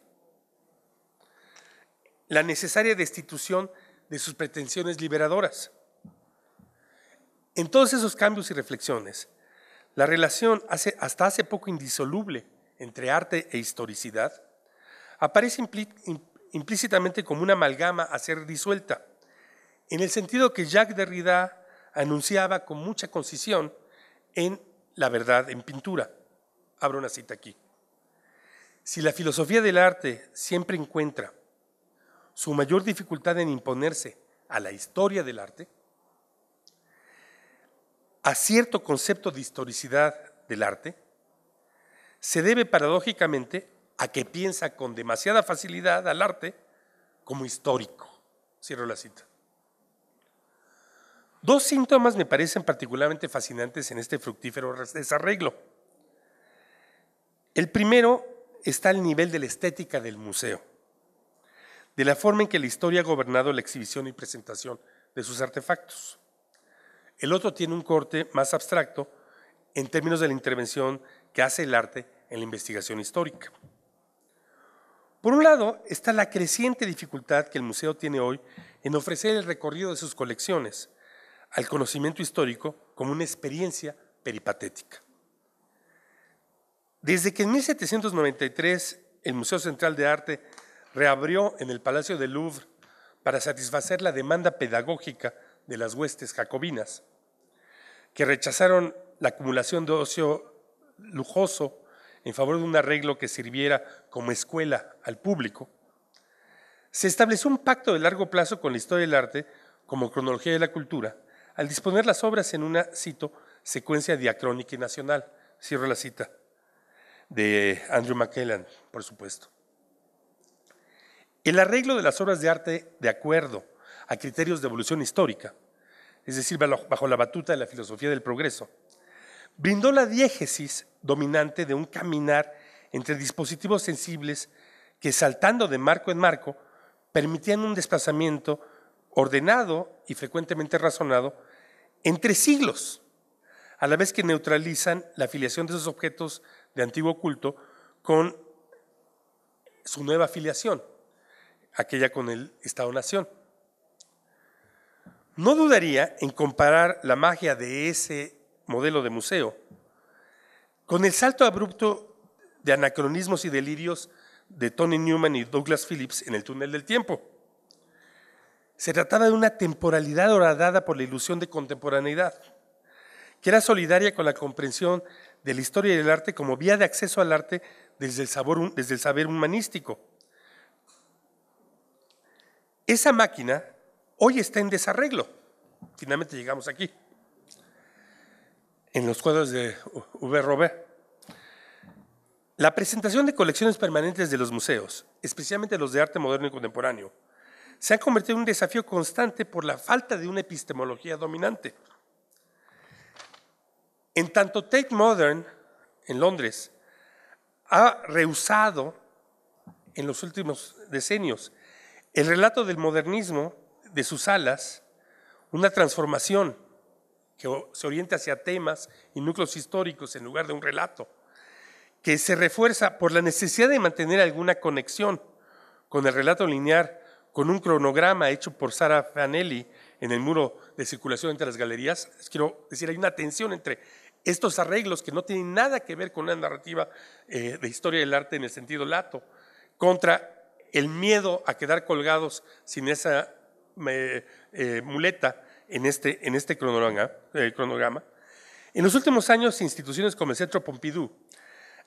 la necesaria destitución de sus pretensiones liberadoras. En todos esos cambios y reflexiones, la relación hace, hasta hace poco indisoluble entre arte e historicidad aparece implícitamente como una amalgama a ser disuelta, en el sentido que Jacques Derrida anunciaba con mucha concisión en La verdad en pintura. Abro una cita aquí. Si la filosofía del arte siempre encuentra su mayor dificultad en imponerse a la historia del arte, a cierto concepto de historicidad del arte, se debe paradójicamente a que piensa con demasiada facilidad al arte como histórico. Cierro la cita. Dos síntomas me parecen particularmente fascinantes en este fructífero desarreglo. El primero está al nivel de la estética del museo de la forma en que la historia ha gobernado la exhibición y presentación de sus artefactos. El otro tiene un corte más abstracto en términos de la intervención que hace el arte en la investigación histórica. Por un lado está la creciente dificultad que el museo tiene hoy en ofrecer el recorrido de sus colecciones al conocimiento histórico como una experiencia peripatética. Desde que en 1793 el Museo Central de Arte reabrió en el Palacio del Louvre para satisfacer la demanda pedagógica de las huestes jacobinas, que rechazaron la acumulación de ocio lujoso en favor de un arreglo que sirviera como escuela al público. Se estableció un pacto de largo plazo con la historia del arte como cronología de la cultura, al disponer las obras en una, cito, secuencia diacrónica y nacional, cierro la cita, de Andrew McKellan, por supuesto. El arreglo de las obras de arte de acuerdo a criterios de evolución histórica, es decir, bajo la batuta de la filosofía del progreso, brindó la diégesis dominante de un caminar entre dispositivos sensibles que, saltando de marco en marco, permitían un desplazamiento ordenado y frecuentemente razonado entre siglos, a la vez que neutralizan la afiliación de esos objetos de antiguo culto con su nueva afiliación aquella con el Estado-Nación. No dudaría en comparar la magia de ese modelo de museo con el salto abrupto de anacronismos y delirios de Tony Newman y Douglas Phillips en el túnel del tiempo. Se trataba de una temporalidad horadada por la ilusión de contemporaneidad, que era solidaria con la comprensión de la historia y del arte como vía de acceso al arte desde el, desde el saber humanístico esa máquina hoy está en desarreglo. Finalmente llegamos aquí, en los cuadros de V. La presentación de colecciones permanentes de los museos, especialmente los de arte moderno y contemporáneo, se ha convertido en un desafío constante por la falta de una epistemología dominante. En tanto, Tate Modern, en Londres, ha rehusado en los últimos decenios el relato del modernismo, de sus alas, una transformación que se orienta hacia temas y núcleos históricos en lugar de un relato, que se refuerza por la necesidad de mantener alguna conexión con el relato lineal, con un cronograma hecho por Sara Fanelli en el muro de circulación entre las galerías. Quiero decir, hay una tensión entre estos arreglos que no tienen nada que ver con una narrativa eh, de historia del arte en el sentido lato, contra el miedo a quedar colgados sin esa eh, muleta en este, en este cronograma, eh, cronograma. En los últimos años, instituciones como el Centro Pompidou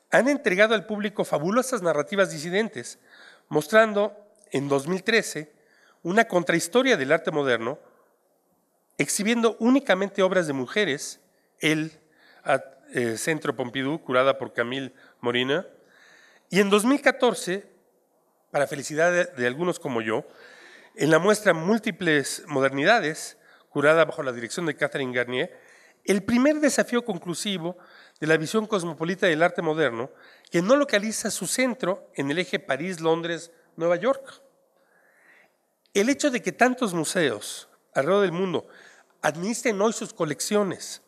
han entregado al público fabulosas narrativas disidentes, mostrando en 2013 una contrahistoria del arte moderno, exhibiendo únicamente obras de mujeres, el eh, Centro Pompidou, curada por Camille Morina, y en 2014 para felicidad de, algunos como yo, en la muestra Múltiples Modernidades, curada bajo la dirección de Catherine Garnier, el primer desafío conclusivo de la visión cosmopolita del arte moderno, que no localiza su centro en el eje París-Londres-Nueva York. El hecho de que tantos museos alrededor del mundo administren hoy sus colecciones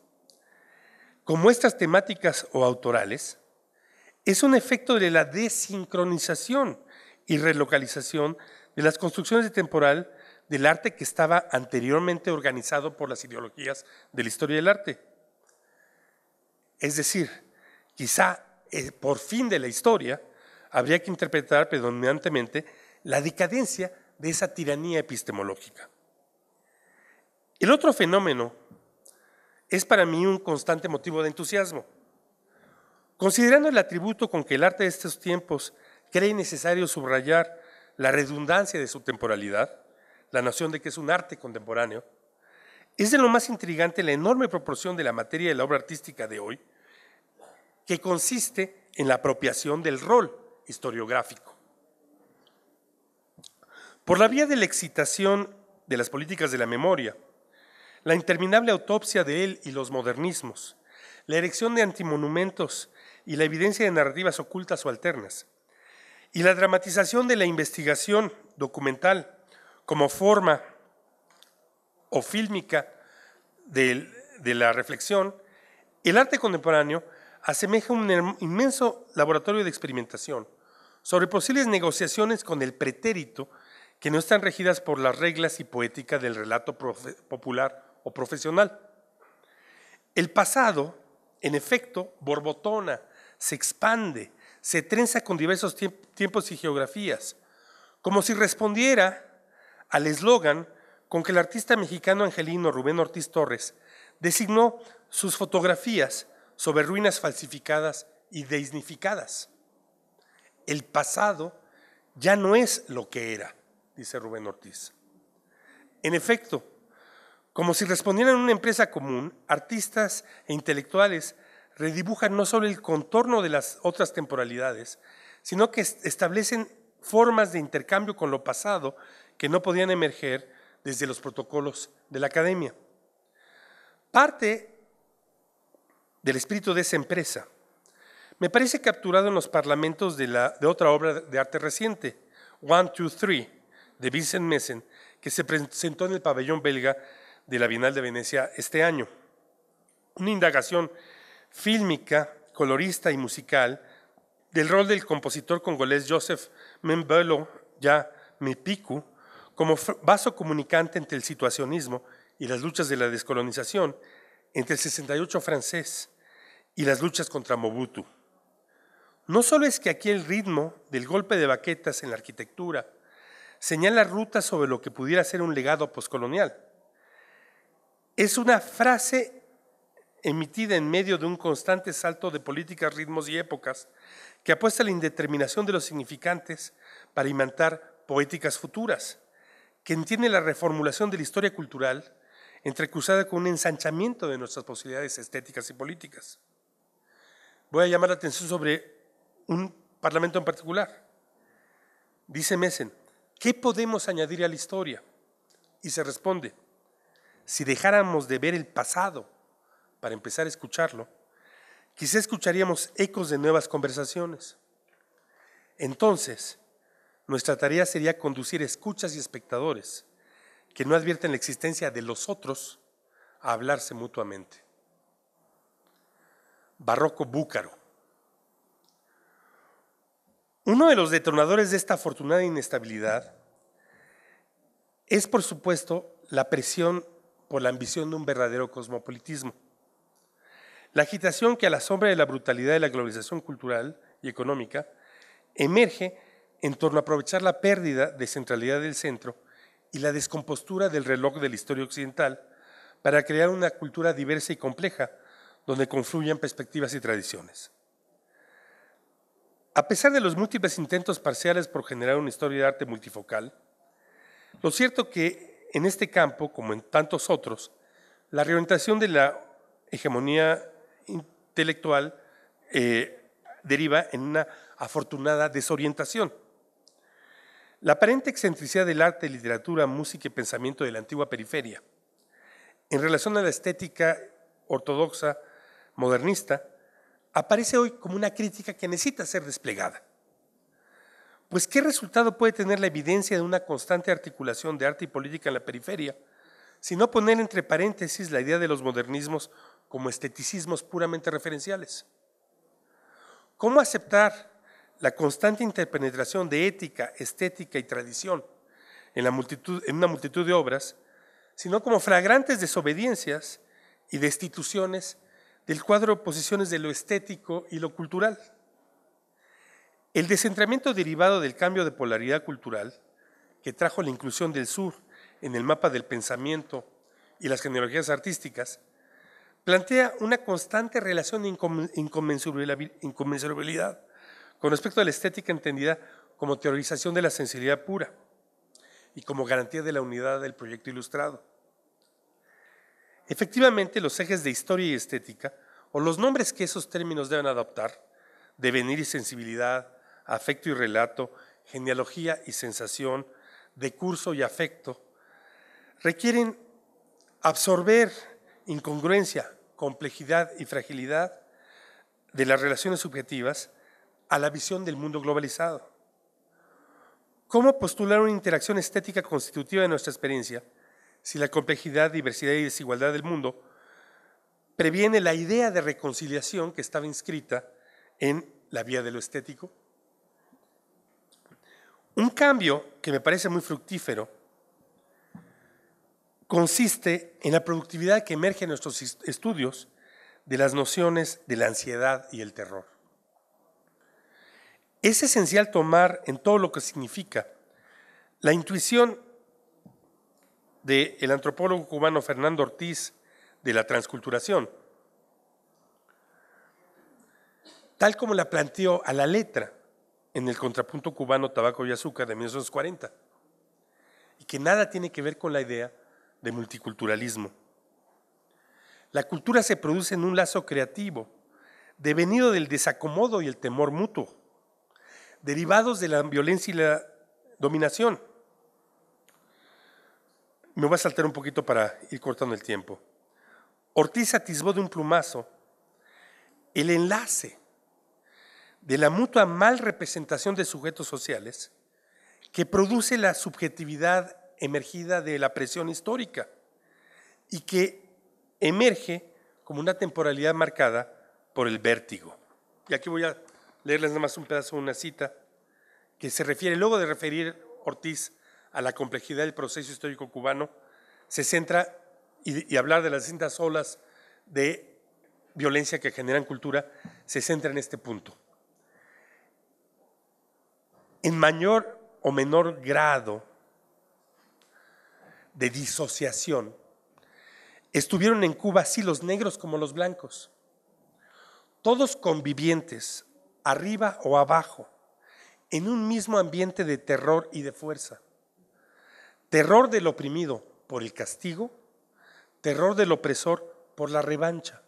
como estas temáticas o autorales es un efecto de la desincronización y relocalización de las construcciones de temporal del arte que estaba anteriormente organizado por las ideologías de la historia del arte. Es decir, quizá eh, por fin de la historia habría que interpretar predominantemente la decadencia de esa tiranía epistemológica. El otro fenómeno es para mí un constante motivo de entusiasmo. Considerando el atributo con que el arte de estos tiempos cree necesario subrayar la redundancia de su temporalidad, la noción de que es un arte contemporáneo, es de lo más intrigante la enorme proporción de la materia de la obra artística de hoy, que consiste en la apropiación del rol historiográfico. Por la vía de la excitación de las políticas de la memoria, la interminable autopsia de él y los modernismos, la erección de antimonumentos y la evidencia de narrativas ocultas o alternas, y la dramatización de la investigación documental como forma o fílmica de, la reflexión, el arte contemporáneo asemeja un inmenso laboratorio de experimentación sobre posibles negociaciones con el pretérito que no están regidas por las reglas y poética del relato popular o profesional. El pasado, en efecto, borbotona, se expande, se trenza con diversos tiempos y geografías, como si respondiera al eslogan con que el artista mexicano angelino Rubén Ortiz Torres designó sus fotografías sobre ruinas falsificadas y deisnificadas. El pasado ya no es lo que era, dice Rubén Ortiz. En efecto, como si respondieran a una empresa común, artistas e intelectuales redibujan no solo el contorno de las otras temporalidades, sino que establecen formas de intercambio con lo pasado que no podían emerger desde los protocolos de la academia. Parte del espíritu de esa empresa me parece capturado en los parlamentos de, de otra obra de arte reciente, One, Two, Three, de Vincent Messen, que se presentó en el pabellón belga de la Bienal de Venecia este año. Una indagación fílmica, colorista y musical, del rol del compositor congolés Joseph Membelo Ya Mipiku como vaso comunicante entre el situacionismo y las luchas de la descolonización, entre el 68 francés y las luchas contra Mobutu. No solo es que aquí el ritmo del golpe de baquetas en la arquitectura señala rutas sobre lo que pudiera ser un legado poscolonial, es una frase emitida en medio de un constante salto de políticas, ritmos y épocas, que apuesta a la indeterminación de los significantes para imantar poéticas futuras, que entiende la reformulación de la historia cultural entrecruzada con un ensanchamiento de nuestras posibilidades estéticas y políticas. Voy a llamar la atención sobre un parlamento en particular. Dice Messen, ¿qué podemos añadir a la historia? Y se responde, si dejáramos de ver el pasado, para empezar a escucharlo, quizá escucharíamos ecos de nuevas conversaciones. Entonces, nuestra tarea sería conducir escuchas y espectadores que no advierten la existencia de los otros a hablarse mutuamente. Barroco Búcaro. Uno de los detonadores de esta afortunada inestabilidad es, por supuesto, la presión por la ambición de un verdadero cosmopolitismo. La agitación que a la sombra de la brutalidad de la globalización cultural y económica emerge en torno a aprovechar la pérdida de centralidad del centro y la descompostura del reloj de la historia occidental para crear una cultura diversa y compleja donde confluyan perspectivas y tradiciones. A pesar de los múltiples intentos parciales por generar una historia de arte multifocal, lo cierto que en este campo, como en tantos otros, la reorientación de la hegemonía intelectual eh, deriva en una afortunada desorientación. La aparente excentricidad del arte, literatura, música y pensamiento de la antigua periferia, en relación a la estética ortodoxa modernista, aparece hoy como una crítica que necesita ser desplegada. Pues ¿qué resultado puede tener la evidencia de una constante articulación de arte y política en la periferia si no poner entre paréntesis la idea de los modernismos como esteticismos puramente referenciales. ¿Cómo aceptar la constante interpenetración de ética, estética y tradición en, una multitud de obras, sino como flagrantes desobediencias y destituciones del cuadro de posiciones de lo estético y lo cultural? El descentramiento derivado del cambio de polaridad cultural que trajo la inclusión del sur en el mapa del pensamiento y las genealogías artísticas plantea una constante relación de inconmensurabilidad con respecto a la estética entendida como teorización de la sensibilidad pura y como garantía de la unidad del proyecto ilustrado. Efectivamente, los ejes de historia y estética, o los nombres que esos términos deben adoptar, devenir y sensibilidad, afecto y relato, genealogía y sensación, de curso y afecto, requieren absorber incongruencia, complejidad y fragilidad de las relaciones subjetivas a la visión del mundo globalizado. ¿Cómo postular una interacción estética constitutiva de nuestra experiencia si la complejidad, diversidad y desigualdad del mundo previene la idea de reconciliación que estaba inscrita en la vía de lo estético? Un cambio que me parece muy fructífero consiste en la productividad que emerge en nuestros estudios de las nociones de la ansiedad y el terror. Es esencial tomar en todo lo que significa la intuición del antropólogo cubano Fernando Ortiz de la transculturación, tal como la planteó a la letra en el contrapunto cubano Tabaco y Azúcar de 1940, y que nada tiene que ver con la idea de multiculturalismo. La cultura se produce en un lazo creativo, devenido del desacomodo y el temor mutuo, derivados de la violencia y la dominación. Me voy a saltar un poquito para ir cortando el tiempo. Ortiz atisbó de un plumazo el enlace de la mutua mal representación de sujetos sociales que produce la subjetividad emergida de la presión histórica y que emerge como una temporalidad marcada por el vértigo. Y aquí voy a leerles nada más un pedazo de una cita que se refiere, luego de referir Ortiz a la complejidad del proceso histórico cubano, se centra y, hablar de las distintas olas de violencia que generan cultura, se centra en este punto. En mayor o menor grado, de disociación. Estuvieron en Cuba así los negros como los blancos, todos convivientes, arriba o abajo, en un mismo ambiente de terror y de fuerza. Terror del oprimido por el castigo, terror del opresor por la revancha.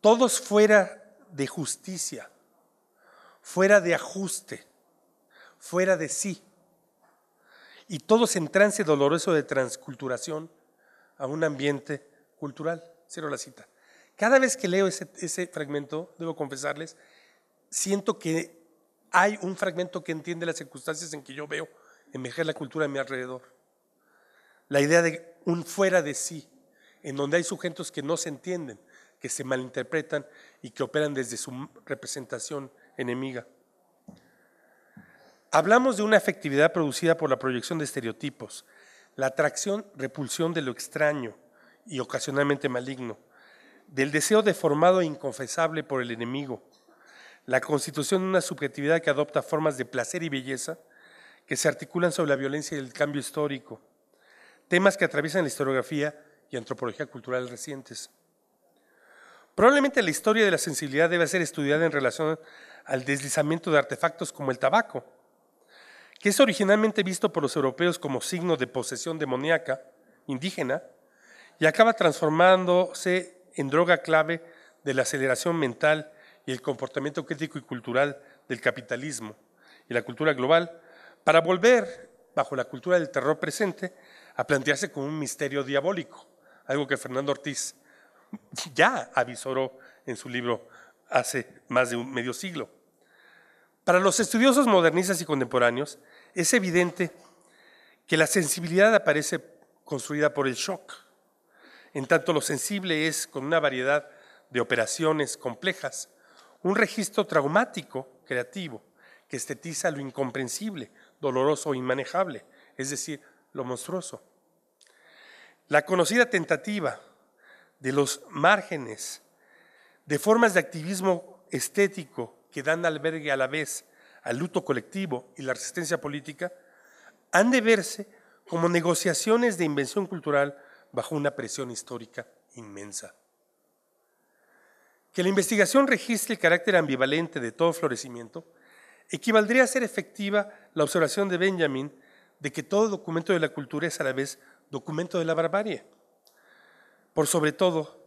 Todos fuera de justicia, fuera de ajuste, fuera de sí y todos en trance doloroso de transculturación a un ambiente cultural. Cierro la cita. Cada vez que leo ese, fragmento, debo confesarles, siento que hay un fragmento que entiende las circunstancias en que yo veo envejecer la cultura a mi alrededor. La idea de un fuera de sí, en donde hay sujetos que no se entienden, que se malinterpretan y que operan desde su representación enemiga. Hablamos de una afectividad producida por la proyección de estereotipos, la atracción, repulsión de lo extraño y ocasionalmente maligno, del deseo deformado e inconfesable por el enemigo, la constitución de una subjetividad que adopta formas de placer y belleza que se articulan sobre la violencia y el cambio histórico, temas que atraviesan la historiografía y antropología cultural recientes. Probablemente la historia de la sensibilidad debe ser estudiada en relación al deslizamiento de artefactos como el tabaco, que es originalmente visto por los europeos como signo de posesión demoníaca indígena y acaba transformándose en droga clave de la aceleración mental y el comportamiento crítico y cultural del capitalismo y la cultura global, para volver, bajo la cultura del terror presente, a plantearse como un misterio diabólico, algo que Fernando Ortiz ya avisó en su libro hace más de un medio siglo. Para los estudiosos modernistas y contemporáneos, es evidente que la sensibilidad aparece construida por el shock. En tanto, lo sensible es, con una variedad de operaciones complejas, un registro traumático creativo que estetiza lo incomprensible, doloroso e inmanejable, es decir, lo monstruoso. La conocida tentativa de los márgenes, de formas de activismo estético que dan albergue a la vez al luto colectivo y la resistencia política, han de verse como negociaciones de invención cultural bajo una presión histórica inmensa. Que la investigación registre el carácter ambivalente de todo florecimiento equivaldría a ser efectiva la observación de Benjamin de que todo documento de la cultura es a la vez documento de la barbarie. Por sobre todo,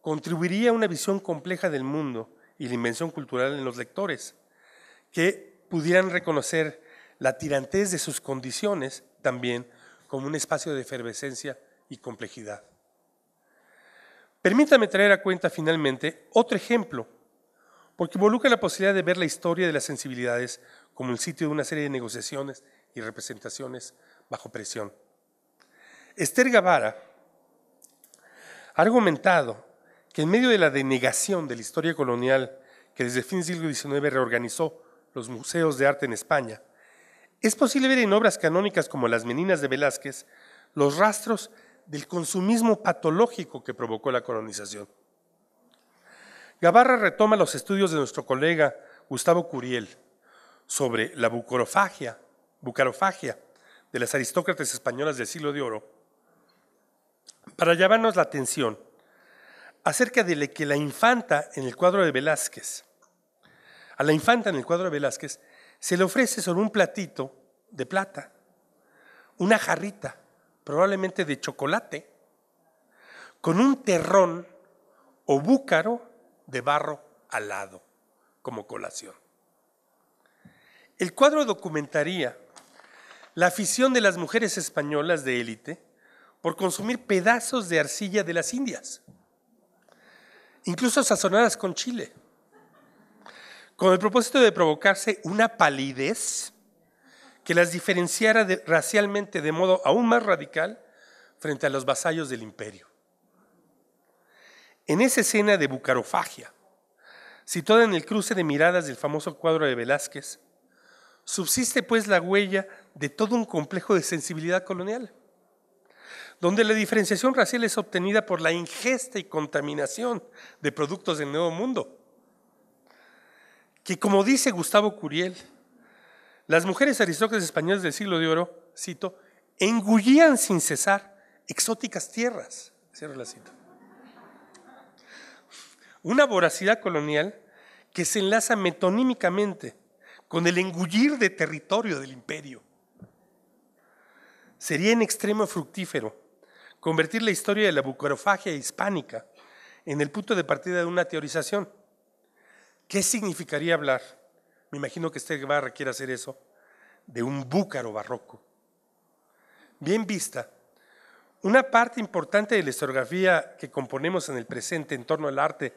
contribuiría a una visión compleja del mundo y la invención cultural en los lectores, que pudieran reconocer la tirantez de sus condiciones también como un espacio de efervescencia y complejidad. Permítame traer a cuenta finalmente otro ejemplo, porque involucra la posibilidad de ver la historia de las sensibilidades como el sitio de una serie de negociaciones y representaciones bajo presión. Esther Gavara ha argumentado en medio de la denegación de la historia colonial que desde fin del siglo XIX reorganizó los museos de arte en España, es posible ver en obras canónicas como Las Meninas de Velázquez los rastros del consumismo patológico que provocó la colonización. Gavarra retoma los estudios de nuestro colega Gustavo Curiel sobre la bucorofagia, bucarofagia de las aristócratas españolas del siglo de oro para llamarnos la atención acerca de que la infanta en el cuadro de Velázquez, a la infanta en el cuadro de Velázquez, se le ofrece sobre un platito de plata, una jarrita, probablemente de chocolate, con un terrón o búcaro de barro al lado, como colación. El cuadro documentaría la afición de las mujeres españolas de élite por consumir pedazos de arcilla de las Indias incluso sazonadas con chile, con el propósito de provocarse una palidez que las diferenciara racialmente de modo aún más radical frente a los vasallos del imperio. En esa escena de bucarofagia, situada en el cruce de miradas del famoso cuadro de Velázquez, subsiste pues la huella de todo un complejo de sensibilidad colonial donde la diferenciación racial es obtenida por la ingesta y contaminación de productos del Nuevo Mundo. Que como dice Gustavo Curiel, las mujeres aristócratas españolas del siglo de oro, cito, engullían sin cesar exóticas tierras. Cierro la cita. Una voracidad colonial que se enlaza metonímicamente con el engullir de territorio del imperio. Sería en extremo fructífero convertir la historia de la bucarofagia hispánica en el punto de partida de una teorización. ¿Qué significaría hablar? Me imagino que va a quiere hacer eso, de un búcaro barroco. Bien vista, una parte importante de la historiografía que componemos en el presente en torno al arte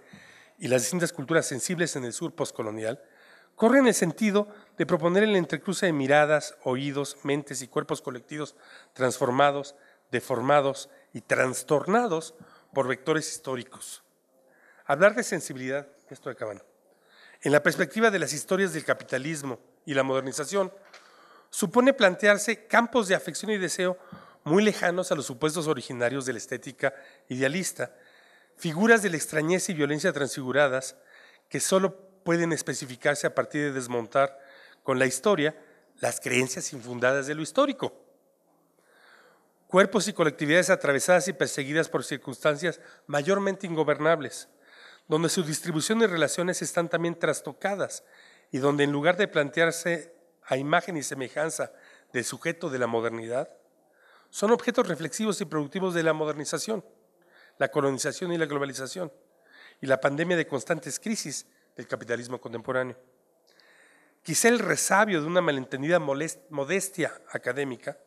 y las distintas culturas sensibles en el sur postcolonial corre en el sentido de proponer el entrecruce de miradas, oídos, mentes y cuerpos colectivos transformados deformados y trastornados por vectores históricos. Hablar de sensibilidad, esto acaba en la perspectiva de las historias del capitalismo y la modernización, supone plantearse campos de afección y deseo muy lejanos a los supuestos originarios de la estética idealista, figuras de la extrañeza y violencia transfiguradas que solo pueden especificarse a partir de desmontar con la historia las creencias infundadas de lo histórico cuerpos y colectividades atravesadas y perseguidas por circunstancias mayormente ingobernables, donde su distribución y relaciones están también trastocadas y donde en lugar de plantearse a imagen y semejanza del sujeto de la modernidad, son objetos reflexivos y productivos de la modernización, la colonización y la globalización, y la pandemia de constantes crisis del capitalismo contemporáneo. Quizá el resabio de una malentendida modestia académica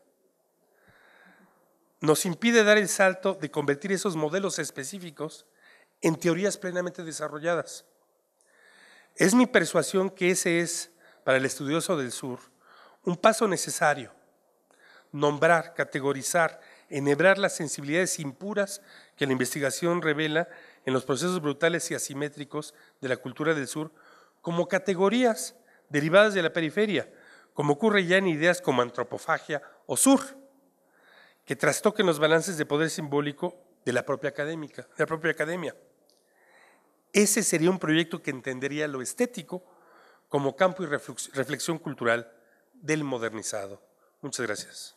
nos impide dar el salto de convertir esos modelos específicos en teorías plenamente desarrolladas. Es mi persuasión que ese es, para el estudioso del sur, un paso necesario. Nombrar, categorizar, enhebrar las sensibilidades impuras que la investigación revela en los procesos brutales y asimétricos de la cultura del sur como categorías derivadas de la periferia, como ocurre ya en ideas como antropofagia o sur que trastoquen los balances de poder simbólico de la propia académica, de la propia academia. Ese sería un proyecto que entendería lo estético como campo y reflexión cultural del modernizado. Muchas gracias.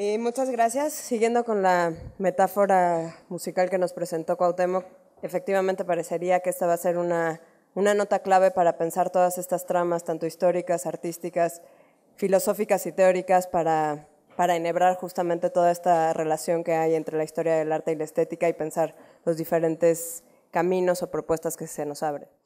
Eh, muchas gracias. Siguiendo con la metáfora musical que nos presentó Cuauhtémoc, efectivamente parecería que esta va a ser una, nota clave para pensar todas estas tramas, tanto históricas, artísticas, filosóficas y teóricas, para, para enhebrar justamente toda esta relación que hay entre la historia del arte y la estética y pensar los diferentes caminos o propuestas que se nos abren.